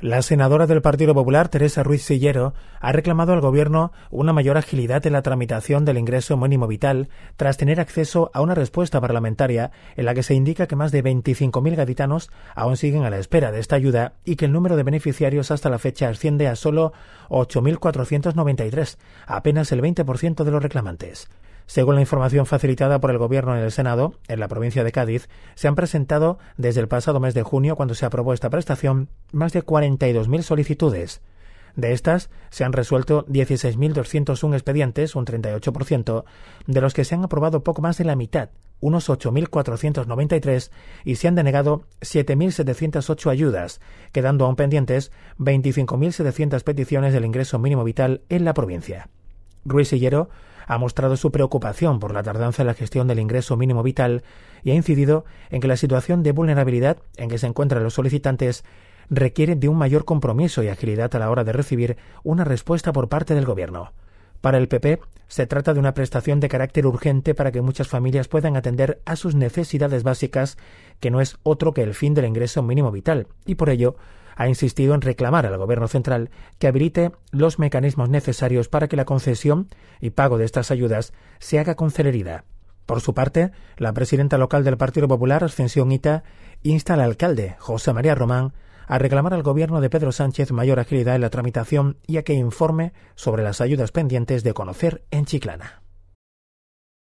La senadora del Partido Popular, Teresa Ruiz Sillero, ha reclamado al Gobierno una mayor agilidad en la tramitación del ingreso mínimo vital tras tener acceso a una respuesta parlamentaria en la que se indica que más de 25.000 gaditanos aún siguen a la espera de esta ayuda y que el número de beneficiarios hasta la fecha asciende a solo 8.493, apenas el 20% de los reclamantes. Según la información facilitada por el Gobierno en el Senado, en la provincia de Cádiz, se han presentado desde el pasado mes de junio, cuando se aprobó esta prestación, más de 42.000 solicitudes. De estas, se han resuelto 16.201 expedientes, un 38%, de los que se han aprobado poco más de la mitad, unos 8.493, y se han denegado 7.708 ayudas, quedando aún pendientes 25.700 peticiones del ingreso mínimo vital en la provincia. Ruiz Sillero, ha mostrado su preocupación por la tardanza en la gestión del ingreso mínimo vital y ha incidido en que la situación de vulnerabilidad en que se encuentran los solicitantes requiere de un mayor compromiso y agilidad a la hora de recibir una respuesta por parte del Gobierno. Para el PP, se trata de una prestación de carácter urgente para que muchas familias puedan atender a sus necesidades básicas, que no es otro que el fin del ingreso mínimo vital, y por ello ha insistido en reclamar al Gobierno central que habilite los mecanismos necesarios para que la concesión y pago de estas ayudas se haga con celeridad. Por su parte, la presidenta local del Partido Popular, Ascensión Ita, insta al alcalde, José María Román, a reclamar al gobierno de Pedro Sánchez mayor agilidad en la tramitación y a que informe sobre las ayudas pendientes de conocer en Chiclana.